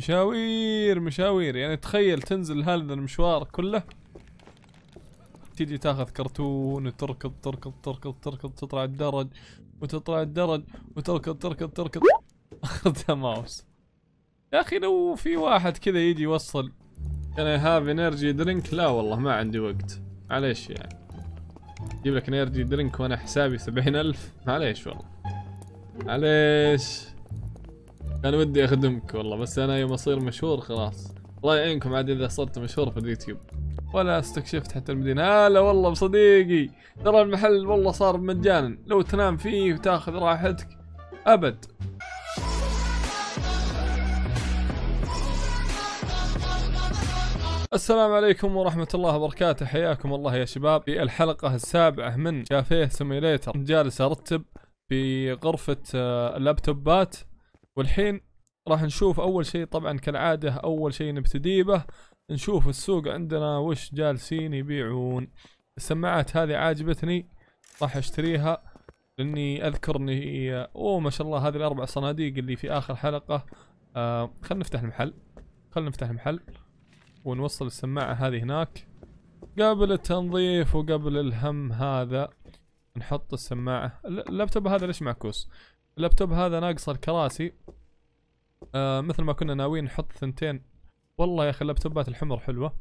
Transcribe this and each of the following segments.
مشاوير مشاوير يعني تخيل تنزل هذا المشوار كله تيجي تاخذ كرتون وتركض تركض تركض تركض تطلع الدرج وتطلع الدرج وتركض تركض تركض اخذتها ماوس يا اخي لو في واحد كذا يجي يوصل انا هاف انرجي درينك لا والله ما عندي وقت معليش يعني جيب لك انرجي درينك وانا حسابي سبعين الف معليش والله معليش كان ودي اخدمك والله بس انا يوم اصير مشهور خلاص الله يعينكم عاد اذا صرت مشهور في اليوتيوب ولا استكشفت حتى المدينة هلا آه والله بصديقي ترى المحل والله صار مجانا لو تنام فيه وتاخذ راحتك ابد السلام عليكم ورحمة الله وبركاته حياكم الله يا شباب في الحلقة السابعة من شافيه سيميليتر جالس ارتب في غرفة اللابتوبات آه، والحين راح نشوف اول شيء طبعا كالعاده اول شيء نبتدي به نشوف السوق عندنا وش جالسين يبيعون السماعات هذه عاجبتني راح اشتريها لاني اذكر اني اوه ما شاء الله هذه الاربع صناديق اللي في اخر حلقه آه خلنا نفتح المحل خلنا نفتح المحل ونوصل السماعه هذه هناك قبل التنظيف وقبل الهم هذا نحط السماعه اللابتوب هذا ليش معكوس اللابتوب هذا ناقصه الكراسي آه مثل ما كنا ناويين نحط ثنتين والله يا اخي اللابتوبات الحمر حلوه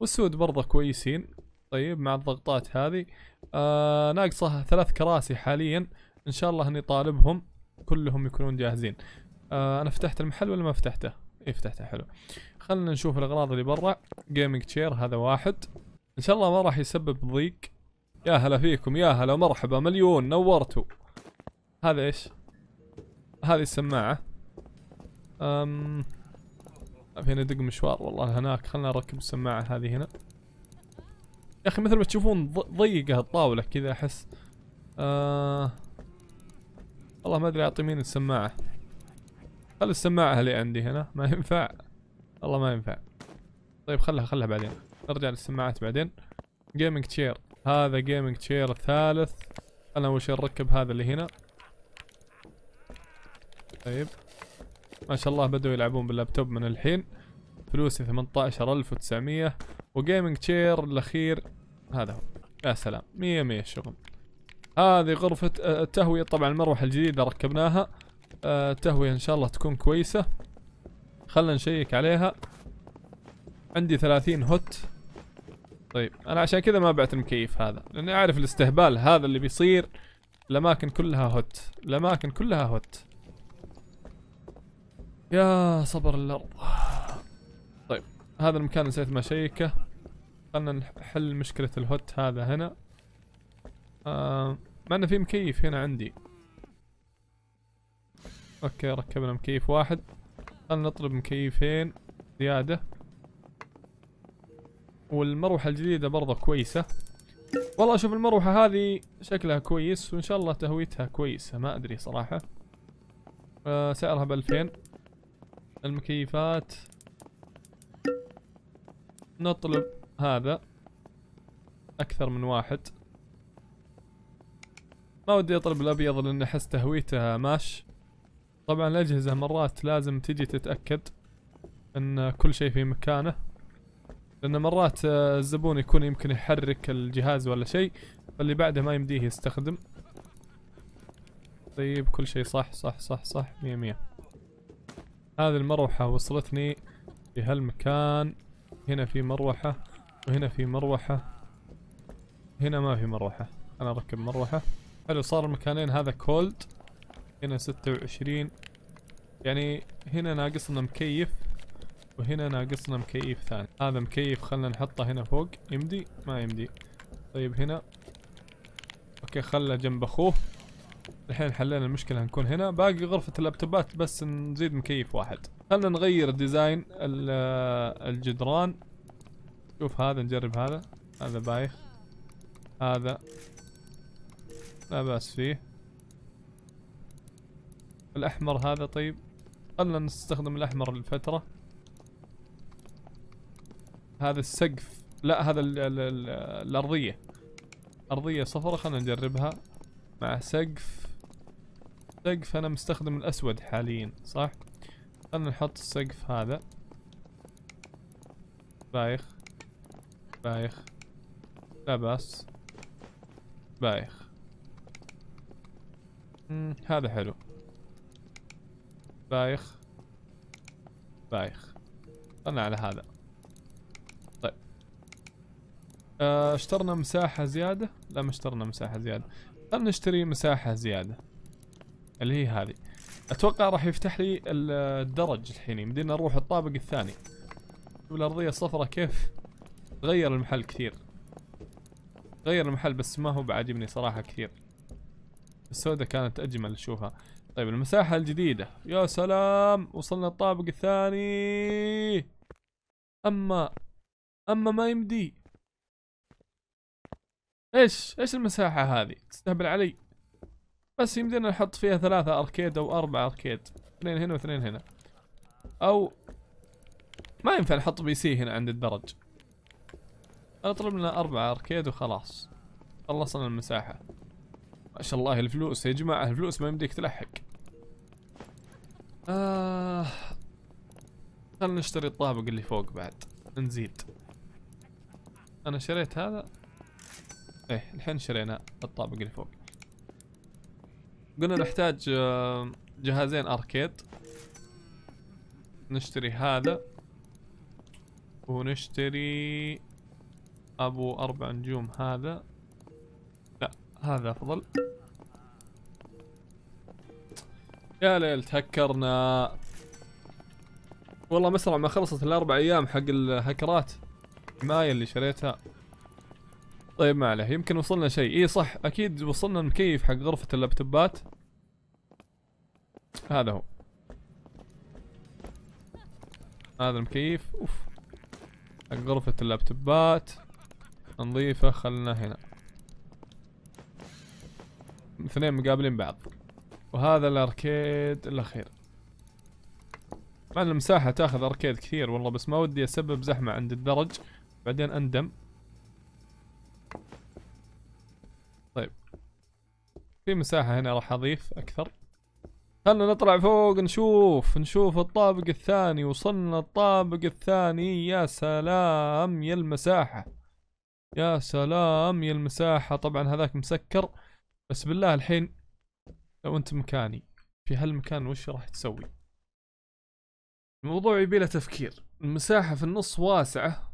والسود برضه كويسين طيب مع الضغطات هذه آه ناقصه ثلاث كراسي حاليا ان شاء الله اني طالبهم كلهم يكونون جاهزين آه انا فتحت المحل ولا ما فتحته اي فتحته حلو خلنا نشوف الاغراض اللي برا جيمنج تشير هذا واحد ان شاء الله ما راح يسبب ضيق يا هلا فيكم يا هلا مرحبا مليون نورتوا هذا ايش هذه السماعة أم طيب، هنا دق مشوار والله هناك خلنا نركب السماعة هذه هنا يا أخي مثل ما تشوفون ضيقة الطاولة كذا أحس آه والله ما أدري أعطي مين السماعة خل السماعة اللي عندي هنا ما ينفع والله ما ينفع طيب خلها خلها بعدين نرجع للسماعات بعدين جيمنج تشير هذا جيمنج تشير الثالث خلنا أول شي نركب هذا اللي هنا طيب ما شاء الله بدأوا يلعبون باللابتوب من الحين فلوسي 18900 وجيمنج تشير الاخير هذا هو يا سلام 100 100 الشغل هذه غرفة آه، التهوية طبعا المروحة الجديدة ركبناها آه، التهوية ان شاء الله تكون كويسة خلنا نشيك عليها عندي 30 هوت طيب انا عشان كذا ما بعت المكيف هذا لاني اعرف الاستهبال هذا اللي بيصير الاماكن كلها هوت الاماكن كلها هوت يا صبر الارض طيب هذا المكان نسيت ما شيكه خلنا نحل مشكله الهوت هذا هنا آه ما انه في مكيف هنا عندي اوكي ركبنا مكيف واحد خلنا نطلب مكيفين زياده والمروحه الجديده برضه كويسه والله شوف المروحه هذه شكلها كويس وان شاء الله تهويتها كويسه ما ادري صراحه آه سعرها ب 2000 المكيفات نطلب هذا اكثر من واحد ما ودي اطلب الابيض لان احس تهويته ماش طبعا الاجهزه مرات لازم تجي تتاكد ان كل شيء في مكانه لان مرات الزبون يكون يمكن يحرك الجهاز ولا شيء فاللي بعده ما يمديه يستخدم طيب كل شيء صح صح صح صح مية مية هذه المروحة وصلتني في هالمكان هنا في مروحة وهنا في مروحة هنا ما في مروحة انا اركب مروحة حلو صار المكانين هذا كولد هنا ستة وعشرين يعني هنا ناقصنا مكيف وهنا ناقصنا مكيف ثاني هذا مكيف خلنا نحطه هنا فوق يمدي ما يمدي طيب هنا اوكي خله جنب اخوه الحين حلينا المشكله نكون هنا باقي غرفه اللابتوبات بس نزيد مكيف واحد خلينا نغير ديزاين الجدران شوف هذا نجرب هذا هذا بايخ هذا لا باس فيه الاحمر هذا طيب خلنا نستخدم الاحمر لفتره هذا السقف لا هذا ال الـ الـ الارضيه ارضيه صفرة خلنا نجربها مع سقف السقف انا مستخدم الاسود حاليا صح خلنا نحط السقف هذا بايخ بايخ لا باس بايخ هذا حلو بايخ بايخ خلنا على هذا طيب آه، اشترنا مساحة زيادة لا ما اشترنا مساحة زيادة خلنا نشتري مساحة زيادة اللي هي هذه اتوقع راح يفتح لي الدرج الحين يمدينا نروح الطابق الثاني والارضيه الصفراء كيف غير المحل كثير غير المحل بس ما هو بعاجبني صراحه كثير السوداء كانت اجمل اشوفها طيب المساحه الجديده يا سلام وصلنا الطابق الثاني اما اما ما يمدي ايش ايش المساحه هذه تستهبل علي بس يمدينا نحط فيها ثلاثة اركيد او اربعة اركيد اثنين هنا واثنين هنا او ما ينفع نحط بي سي هنا عند الدرج اطلب لنا اربعة اركيد وخلاص خلصنا المساحة ما شاء الله الفلوس يا جماعة الفلوس ما يمديك تلحق آه خلنا نشتري الطابق اللي فوق بعد نزيد انا شريت هذا ايه الحين شرينا الطابق اللي فوق قلنا نحتاج آه، جهازين اركيد نشتري هذا ونشتري ابو اربع نجوم هذا لا هذا افضل يا ليل تهكرنا والله مسرع ما خلصت الاربع ايام حق الهكرات المايه اللي شريتها طيب ما عليه يمكن وصلنا شيء اي صح اكيد وصلنا المكيف حق غرفة اللابتوبات هذا هو هذا المكيف اوف حق غرفة اللابتوبات نظيفه خلنا هنا اثنين مقابلين بعض وهذا الاركيد الاخير مع المساحة تاخذ اركيد كثير والله بس ما ودي اسبب زحمة عند الدرج بعدين اندم في مساحة هنا راح اضيف اكثر خلنا نطلع فوق نشوف نشوف الطابق الثاني وصلنا الطابق الثاني يا سلام يا المساحة يا سلام يا المساحة طبعا هذاك مسكر بس بالله الحين لو انت مكاني في هالمكان وش راح تسوي الموضوع يبيله تفكير المساحة في النص واسعة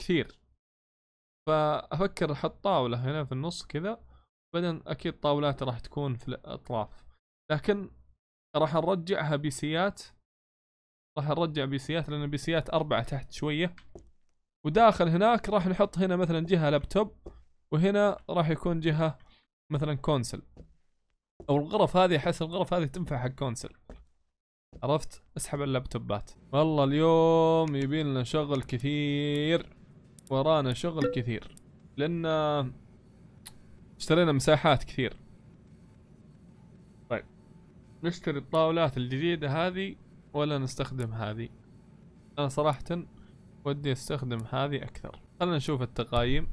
كثير فأفكر أحط طاولة هنا في النص كذا بعدين اكيد طاولات راح تكون في الاطراف لكن راح نرجعها بيسيات راح نرجع بيسيات لان البيسيات اربعه تحت شويه وداخل هناك راح نحط هنا مثلا جهه لابتوب وهنا راح يكون جهه مثلا كونسل او الغرف هذه احس الغرف هذه تنفع حق كونسل عرفت اسحب اللابتوبات والله اليوم يبي لنا شغل كثير ورانا شغل كثير لان اشترينا مساحات كثير طيب نشتري الطاولات الجديدة هذه ولا نستخدم هذه انا صراحة ودي استخدم هذه اكثر خلنا نشوف التقايم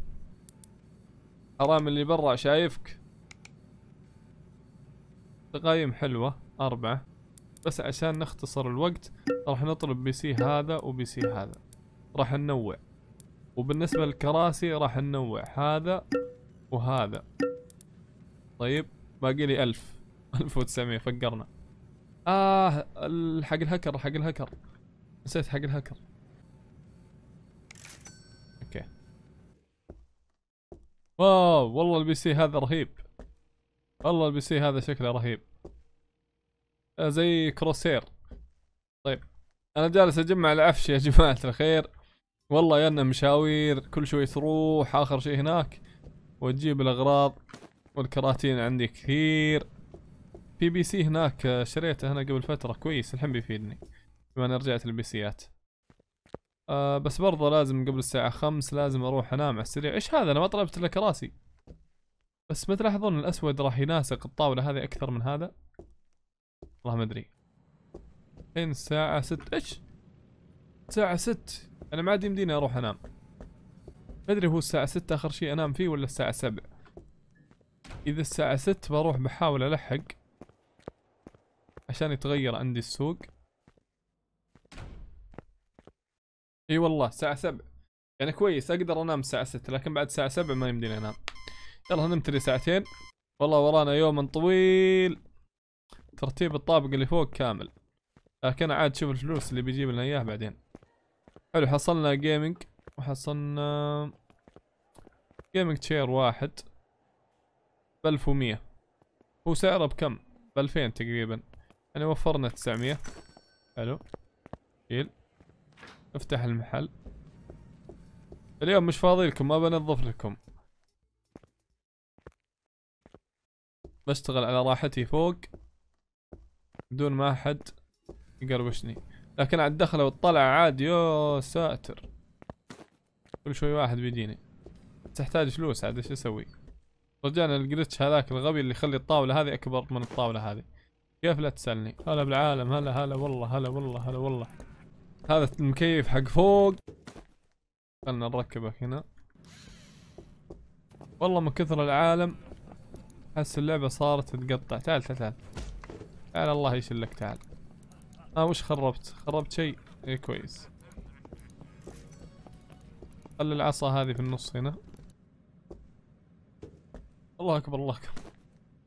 حرام اللي برا شايفك تقايم حلوة أربعة بس عشان نختصر الوقت راح نطلب بي سي هذا وبي سي هذا راح ننوع وبالنسبة للكراسي راح ننوع هذا وهذا طيب باقي لي 1000 1900 فقرنا اه حق الهكر حق الهكر نسيت حق الهكر اوكي واو والله البي سي هذا رهيب والله البي سي هذا شكله رهيب آه، زي كروسير طيب انا جالس اجمع العفش يا جماعه الخير والله يا مشاوير كل شوي تروح اخر شيء هناك وتجيب الاغراض والكراتين عندي كثير بي بي سي هناك آه، شريته هنا قبل فترة كويس الحين بيفيدني بما اني رجعت سيات أه بس برضه لازم قبل الساعة خمس لازم اروح انام على السريع ايش هذا انا ما طلبت الا كراسي بس ما تلاحظون الاسود راح يناسق الطاولة هذه اكثر من هذا والله ما ادري الحين الساعة ست ايش الساعة ست انا ما عاد يمديني اروح انام بدري هو الساعة ستة اخر شيء انام فيه ولا الساعة سبع اذا الساعة ست بروح بحاول الحق عشان يتغير عندي السوق اي والله الساعة سبع يعني كويس اقدر انام الساعة ستة لكن بعد الساعة سبع ما يمديني انام يلا نمت لي ساعتين والله ورانا يوم طويل ترتيب الطابق اللي فوق كامل لكن عاد شوف الفلوس اللي بيجيب لنا اياه بعدين حلو حصلنا جيمنج وحصلنا جيمنج تشير واحد بألف ومية هو سعره بكم؟ بألفين تقريبا يعني وفرنا تسعمية حلو شيل افتح المحل اليوم مش فاضي لكم ما بنظف لكم بشتغل على راحتي فوق بدون ما احد يقربشني لكن على الدخله والطلعه عادي يا ساتر كل شوي واحد بيجيني تحتاج فلوس عاد ايش اسوي رجعنا الجلتش هذاك الغبي اللي يخلي الطاولة هذه أكبر من الطاولة هذه كيف لا تسألني هلا بالعالم هلا هلا والله هلا والله هلا والله هذا المكيف حق فوق خلنا نركبه هنا والله من كثر العالم حس اللعبة صارت تتقطع تعال تعال تعال الله يشلك تعال اه وش خربت خربت شيء ايه كويس خلي العصا هذه في النص هنا الله اكبر الله اكبر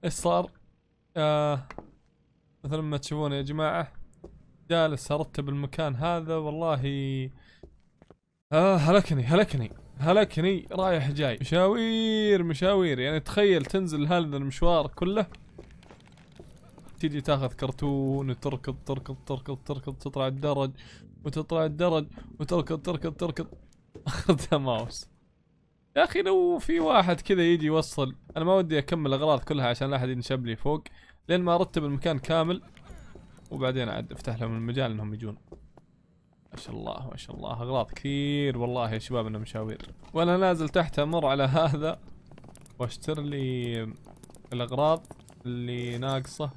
ايش صار؟ آه مثل ما تشوفون يا جماعة جالس ارتب المكان هذا والله آه هلكني هلكني هلكني رايح جاي مشاوير مشاوير يعني تخيل تنزل هذا المشوار كله تيجي تاخذ كرتون وتركض تركض تركض تركض تطلع الدرج وتطلع الدرج وتركض تركض تركض اخذ ماوس يا اخي لو في واحد كذا يجي يوصل انا ما ودي اكمل الاغراض كلها عشان لا احد ينشب لي فوق لين ما ارتب المكان كامل وبعدين عاد افتح لهم المجال انهم يجون ما شاء الله ما شاء الله اغراض كثير والله يا شباب انه مشاوير وانا نازل تحت امر على هذا واشتر لي الاغراض اللي ناقصه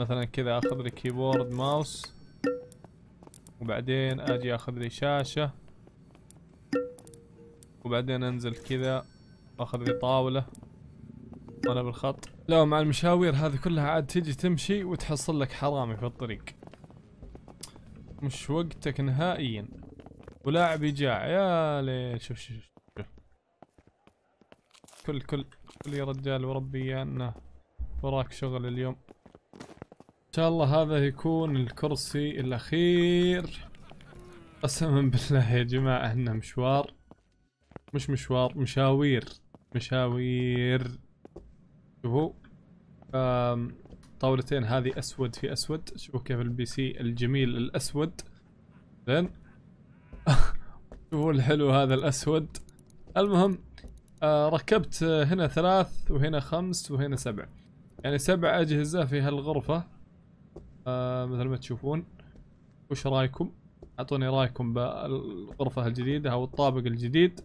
مثلا كذا اخذ لي كيبورد ماوس وبعدين اجي اخذ لي شاشه وبعدين انزل كذا اخذ لي طاولة وانا بالخط لو مع المشاوير هذه كلها عاد تجي تمشي وتحصل لك حرامي في الطريق مش وقتك نهائيا ولاعب يجاع يا ليل شوف شوف شوف كل كل كل يا رجال وربي يا انه وراك شغل اليوم ان شاء الله هذا يكون الكرسي الاخير قسما بالله يا جماعه انه مشوار مش مشوار مشاوير مشاوير شوفوا طاولتين هذه اسود في اسود شوفوا كيف البي سي الجميل الاسود زين شوفوا الحلو هذا الاسود المهم آه، ركبت هنا ثلاث وهنا خمس وهنا سبع يعني سبع اجهزة في هالغرفة آه، مثل ما تشوفون وش رايكم اعطوني رايكم بالغرفة الجديدة او الطابق الجديد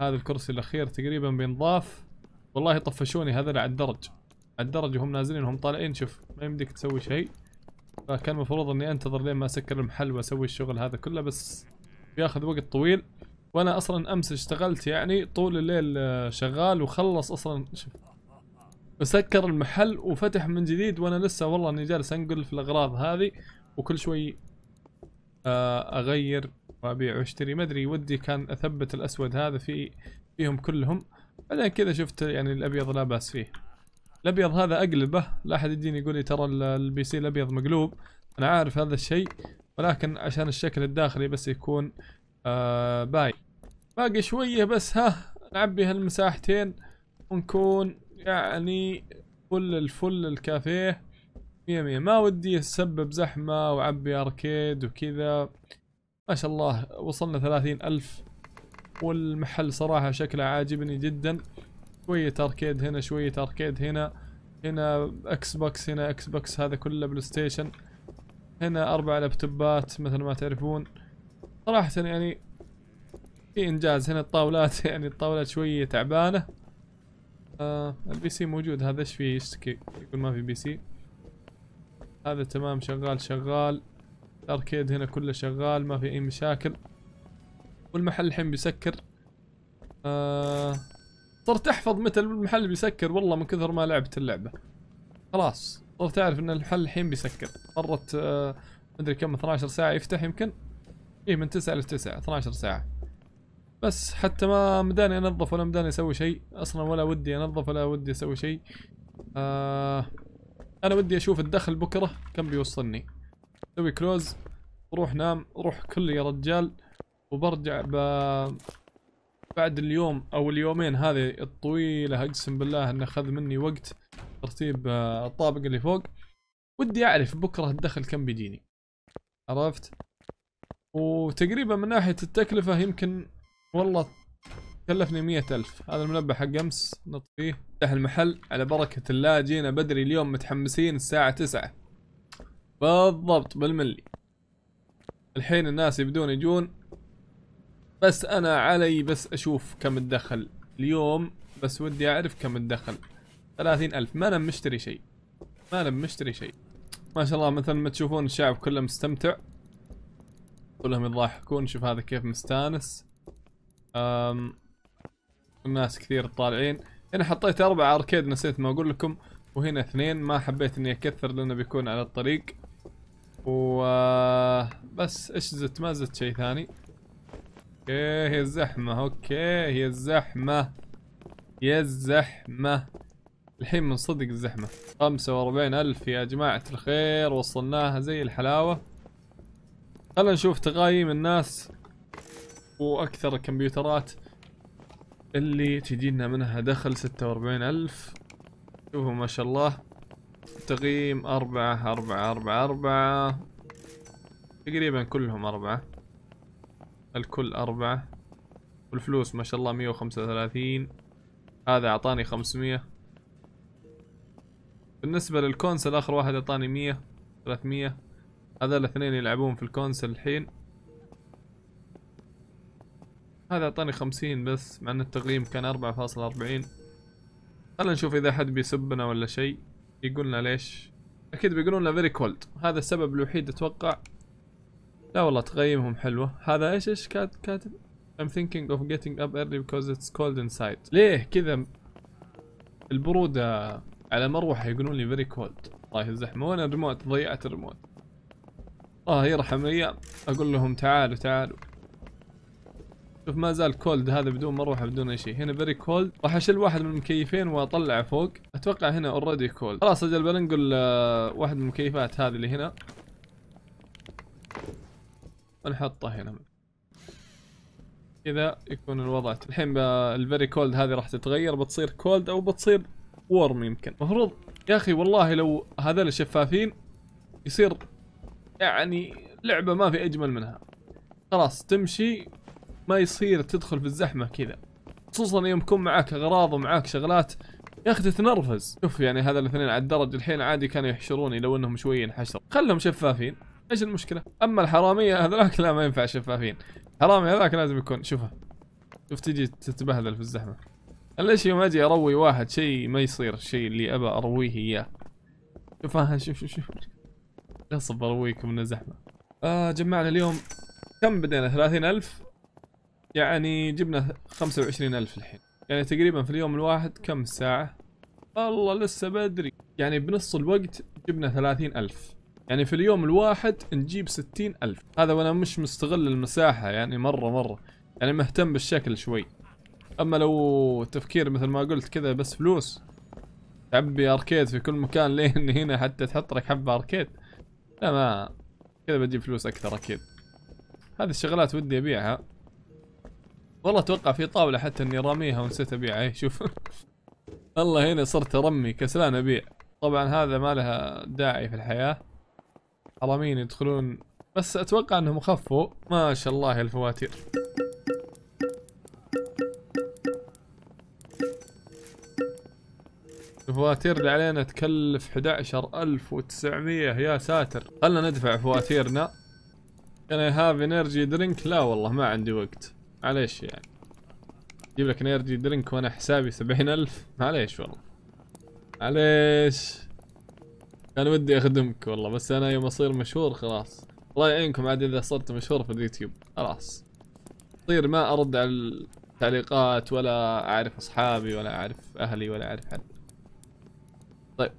هذا الكرسي الاخير تقريبا بينضاف والله طفشوني هذا على الدرج على الدرج وهم نازلين وهم طالعين شوف ما يمديك تسوي شيء فكان المفروض اني انتظر لين ما اسكر المحل واسوي الشغل هذا كله بس بياخذ وقت طويل وانا اصلا امس اشتغلت يعني طول الليل آه، شغال وخلص اصلا شوف وسكر المحل وفتح من جديد وانا لسه والله اني جالس انقل في الاغراض هذه وكل شوي آه، اغير وابيع واشتري ما ادري ودي كان اثبت الاسود هذا في فيهم كلهم بعدين كذا شفت يعني الابيض لا باس فيه الابيض هذا اقلبه لا احد يجيني يقول لي ترى البي سي الابيض مقلوب انا عارف هذا الشيء ولكن عشان الشكل الداخلي بس يكون آه باي باقي شويه بس ها نعبي هالمساحتين ونكون يعني فل الفل الكافيه مية مية ما ودي اسبب زحمة وعبي اركيد وكذا ما شاء الله وصلنا ثلاثين ألف والمحل صراحة شكله عاجبني جدا شوية أركيد هنا شوية أركيد هنا هنا اكس بوكس هنا اكس بوكس هذا كله بلاي ستيشن هنا اربع لابتوبات مثل ما تعرفون صراحة يعني في انجاز هنا الطاولات يعني الطاولات شوية تعبانة آه البي سي موجود هذا ايش فيه يشتكي يقول ما في بي سي هذا تمام شغال شغال الاركيد هنا كله شغال ما في اي مشاكل والمحل الحين بيسكر آه صرت احفظ متى المحل بيسكر والله من كثر ما لعبت اللعبه خلاص صرت اعرف ان المحل الحين بيسكر مرت آه مدري كم 12 ساعه يفتح يمكن اي من 9 ل 9 12 ساعه بس حتى ما مداني انظف ولا مداني اسوي شيء اصلا ولا ودي انظف ولا ودي اسوي شيء آه انا ودي اشوف الدخل بكره كم بيوصلني سوي كلوز روح نام روح كل يا رجال وبرجع ب... بعد اليوم او اليومين هذه الطويلة اقسم بالله انه اخذ مني وقت ترتيب آه، الطابق اللي فوق ودي اعرف بكرة الدخل كم بيجيني عرفت وتقريبا من ناحية التكلفة يمكن والله كلفني مية ألف هذا المنبه حق أمس نط فيه فتح المحل على بركة الله جينا بدري اليوم متحمسين الساعة تسعة بالضبط بالملي الحين الناس يبدون يجون بس انا علي بس اشوف كم الدخل اليوم بس ودي اعرف كم الدخل ثلاثين الف ما انا مشتري شيء ما انا مشتري شيء ما شاء الله مثل ما تشوفون الشعب كله مستمتع كلهم يضحكون شوف هذا كيف مستانس أم الناس كثير طالعين هنا حطيت اربع اركيد نسيت ما اقول لكم وهنا اثنين ما حبيت اني اكثر لانه بيكون على الطريق و بس ايش زدت ما زدت شيء ثاني اوكي هي الزحمة اوكي هي الزحمة يا الزحمة الحين من صدق الزحمة خمسة واربعين الف يا جماعة الخير وصلناها زي الحلاوة خلنا نشوف تقايم الناس واكثر الكمبيوترات اللي تجينا منها دخل ستة واربعين الف شوفوا ما شاء الله تقييم أربعة أربعة أربعة أربعة تقريبا كلهم أربعة الكل أربعة والفلوس ما شاء الله مية وخمسة وثلاثين هذا أعطاني خمسمية بالنسبة للكونسل آخر واحد أعطاني مية ثلاثمية هذا الاثنين يلعبون في الكونسل الحين هذا أعطاني خمسين بس مع أن التقييم كان أربعة فاصلة أربعين خلنا نشوف إذا حد بيسبنا ولا شيء يقولنا ليش اكيد بيقولون لنا فيري كولد هذا السبب الوحيد اتوقع لا والله تقييمهم حلوه هذا ايش ايش كاتب I'm thinking of getting up early because it's cold inside ليه كذا البرودة على مروحة يقولون لي very cold الله الزحمه وانا الريموت ضيعت الريموت الله يرحم الايام اقول لهم تعالوا تعالوا شوف ما زال كولد هذا بدون ما اروح بدون اي شيء هنا فيري كولد راح اشيل واحد من المكيفين واطلعه فوق اتوقع هنا اوريدي كولد خلاص اجل بننقل آه، واحد من المكيفات هذه اللي هنا ونحطه هنا كذا يكون الوضع الحين الفيري كولد هذه راح تتغير بتصير كولد او بتصير وورم يمكن المفروض يا اخي والله لو هذول شفافين يصير يعني لعبه ما في اجمل منها خلاص تمشي ما يصير تدخل في الزحمه كذا خصوصا يوم يكون معاك اغراض ومعاك شغلات يا اخي تتنرفز شوف يعني هذا الاثنين على الدرج الحين عادي كانوا يحشروني لو انهم شويه انحشر خلهم شفافين ايش المشكله اما الحراميه هذاك لا ما ينفع شفافين حرامي هذاك لازم يكون شوفه شوف تجي تتبهذل في الزحمه ليش يوم اجي اروي واحد شيء ما يصير الشيء اللي ابى ارويه اياه شوف شوف شوف شوف غصب ارويكم من الزحمه آه جمعنا اليوم كم بدينا ثلاثين ألف يعني جبنا 25000 الحين يعني تقريبا في اليوم الواحد كم ساعة الله لسه بدري يعني بنص الوقت جبنا 30000 يعني في اليوم الواحد نجيب 60000 هذا وانا مش مستغل المساحة يعني مرة مرة يعني مهتم بالشكل شوي اما لو تفكير مثل ما قلت كذا بس فلوس تعبي اركيد في كل مكان لين هنا حتى تحط لك حبة اركيد لا ما كذا بجيب فلوس اكثر اكيد هذه الشغلات ودي ابيعها والله اتوقع في طاوله حتى اني راميها ونسيت ابيعها اي شوف والله هنا صرت ارمي كسلان ابيع طبعا هذا ما لها داعي في الحياه حرامين يدخلون بس اتوقع انهم خفوا ما شاء الله الفواتير الفواتير اللي علينا تكلف 11900 يا ساتر خلنا ندفع فواتيرنا انا هاف انرجي درينك لا والله ما عندي وقت معليش يعني جيب لك انرجي درينك وانا حسابي سبعين الف معليش والله معليش كان ودي اخدمك والله بس انا يوم اصير مشهور خلاص الله يعينكم عاد اذا صرت مشهور في اليوتيوب خلاص صير ما ارد على التعليقات ولا اعرف اصحابي ولا اعرف اهلي ولا اعرف حد طيب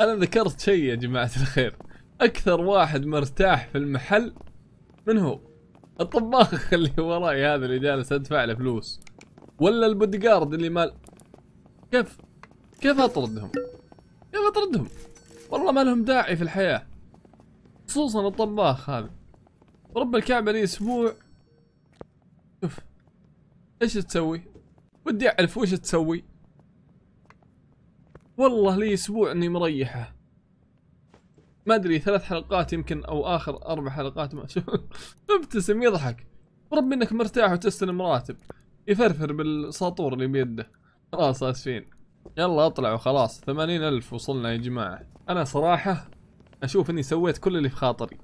انا ذكرت شيء يا جماعه الخير اكثر واحد مرتاح في المحل من هو الطباخ اللي وراي هذا اللي جالس ادفع له فلوس ولا البودجارد اللي مال كيف كيف اطردهم كيف اطردهم والله ما لهم داعي في الحياه خصوصا الطباخ هذا رب الكعبه لي اسبوع شوف ايش تسوي ودي اعرف وش تسوي والله لي اسبوع اني مريحه ما ادري ثلاث حلقات يمكن او اخر اربع حلقات ما شوف ابتسم يضحك ورب انك مرتاح وتستلم راتب يفرفر بالساطور اللي بيده خلاص اسفين يلا اطلعوا خلاص ثمانين الف وصلنا يا جماعة انا صراحة اشوف اني سويت كل اللي في خاطري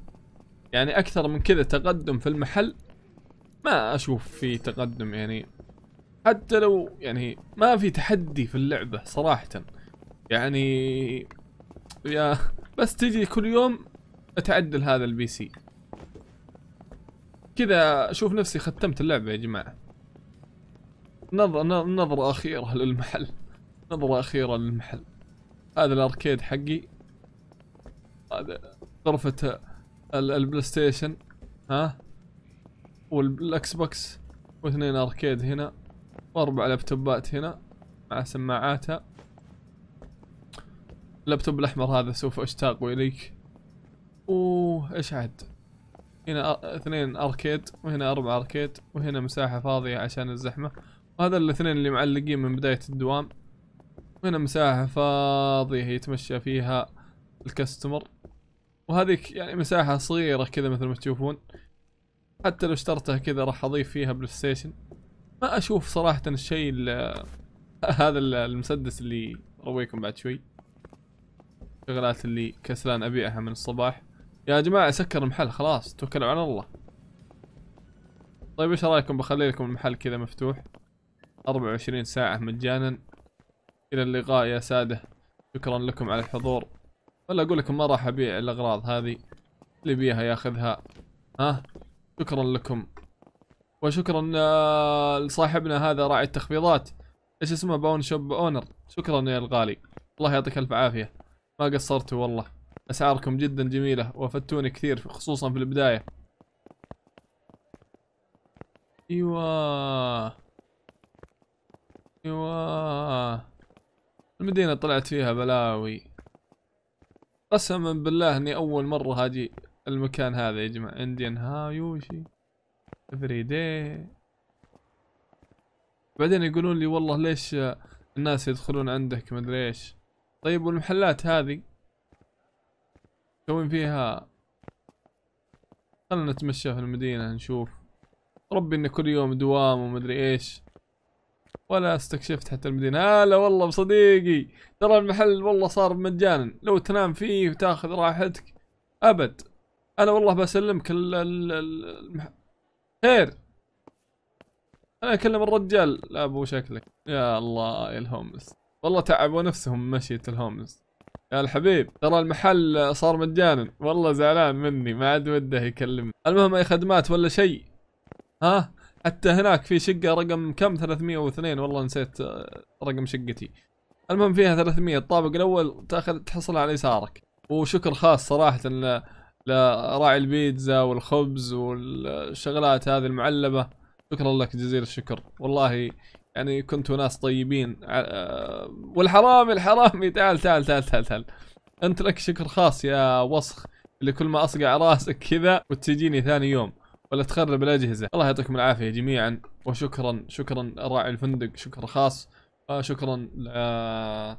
يعني اكثر من كذا تقدم في المحل ما اشوف في تقدم يعني حتى لو يعني ما في تحدي في اللعبة صراحة يعني يا بس تجي كل يوم اتعدل هذا البي سي كذا اشوف نفسي ختمت اللعبه يا جماعه نظر نظرة أخيرة للمحل نظرة أخيرة للمحل هذا الأركيد حقي هذا غرفة البلاي ستيشن ها والأكس بوكس واثنين أركيد هنا وأربع لابتوبات هنا مع سماعاتها اللابتوب الاحمر هذا سوف اشتاق اليك اوه ايش عاد هنا اثنين اركيد وهنا اربع اركيد وهنا مساحة فاضية عشان الزحمة وهذا الاثنين اللي معلقين من بداية الدوام وهنا مساحة فاضية يتمشى فيها الكاستمر وهذيك يعني مساحة صغيرة كذا مثل ما تشوفون حتى لو اشترتها كذا راح اضيف فيها بلاي ما اشوف صراحة الشيء هذا المسدس اللي رويكم بعد شوي الشغلات اللي كسلان ابيعها من الصباح يا جماعة سكر المحل خلاص توكلوا على الله طيب ايش رايكم بخلي لكم المحل كذا مفتوح 24 ساعة مجانا الى اللقاء يا سادة شكرا لكم على الحضور ولا اقول لكم ما راح ابيع الاغراض هذه اللي بيها ياخذها ها شكرا لكم وشكرا آه، لصاحبنا هذا راعي التخفيضات ايش اسمه باون شوب اونر شكرا يا الغالي الله يعطيك الف عافيه ما قصرتوا والله اسعاركم جدا جميله وافدتوني كثير خصوصا في البدايه ايوه ايوه المدينه طلعت فيها بلاوي قسما بالله اني اول مره هاجي المكان هذا يا جماعه انديان هايوشي افري داي بعدين يقولون لي والله ليش الناس يدخلون عندك مدري ايش طيب والمحلات هذه مسوين فيها خلنا نتمشى في المدينة نشوف ربي ان كل يوم دوام ومدري ايش ولا استكشفت حتى المدينة هلا آه، والله بصديقي ترى المحل والله صار مجانا لو تنام فيه وتاخذ راحتك ابد انا والله بسلمك ال ال خير انا اكلم الرجال لا ابو شكلك يا الله يا الهومس والله تعبوا نفسهم مشية الهومز يا الحبيب ترى المحل صار مجانا والله زعلان مني ما عاد وده يكلمني المهم اي خدمات ولا شيء ها حتى هناك في شقة رقم كم 302 والله نسيت آه، رقم شقتي المهم فيها 300 الطابق الاول تاخذ تحصلها على يسارك وشكر خاص صراحة لراعي البيتزا والخبز والشغلات هذه المعلبة شكرا لك جزيل الشكر والله يعني كنتوا ناس طيبين آه، والحرامي الحرامي تعال تعال تعال تعال تعال انت لك شكر خاص يا وسخ اللي كل ما اصقع راسك كذا وتجيني ثاني يوم ولا تخرب الاجهزه الله يعطيكم العافيه جميعا وشكرا شكرا راعي الفندق شكر خاص شكرا للمشاهدين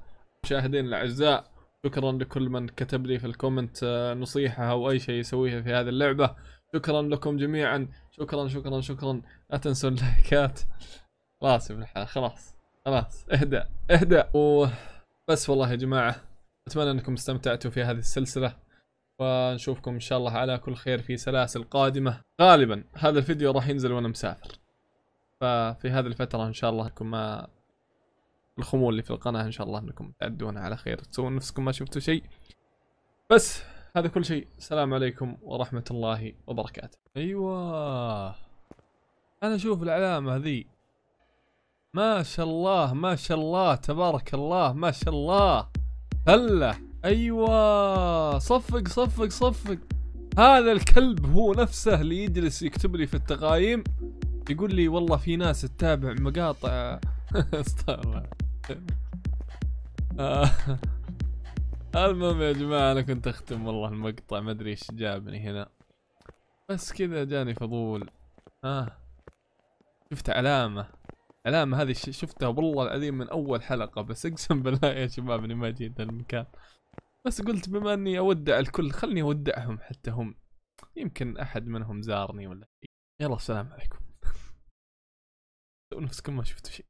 الاعزاء شكرا لكل من كتب لي في الكومنت آه، نصيحه او اي شيء يسويها في هذه اللعبه شكرا لكم جميعا شكرا شكرا شكرا لا تنسوا اللايكات خلاص يا ابن الحلال خلاص خلاص اهدأ اهدأ و... بس والله يا جماعة أتمنى أنكم استمتعتوا في هذه السلسلة ونشوفكم إن شاء الله على كل خير في سلاسل قادمة غالبا هذا الفيديو راح ينزل وأنا مسافر ففي هذه الفترة إن شاء الله أنكم ما الخمول اللي في القناة إن شاء الله أنكم تعدونها على خير تسوون نفسكم ما شفتوا شيء بس هذا كل شيء السلام عليكم ورحمة الله وبركاته أيوة أنا أشوف العلامة ذي ما شاء الله ما شاء الله تبارك الله ما شاء الله هلا ايوه صفق صفق صفق هذا الكلب هو نفسه اللي يجلس يكتب لي في التقايم يقول لي والله في ناس تتابع مقاطع استغفر الله آه. المهم يا جماعة انا كنت اختم والله المقطع ما ادري ايش جابني هنا بس كذا جاني فضول ها آه. شفت علامة علامة هذه شفتها والله العظيم من أول حلقة بس أقسم بالله يا شباب إني ما جيت المكان بس قلت بما إني أودع الكل خلني أودعهم حتى هم يمكن أحد منهم زارني ولا شيء يلا السلام عليكم نفسكم ما شفتوا شيء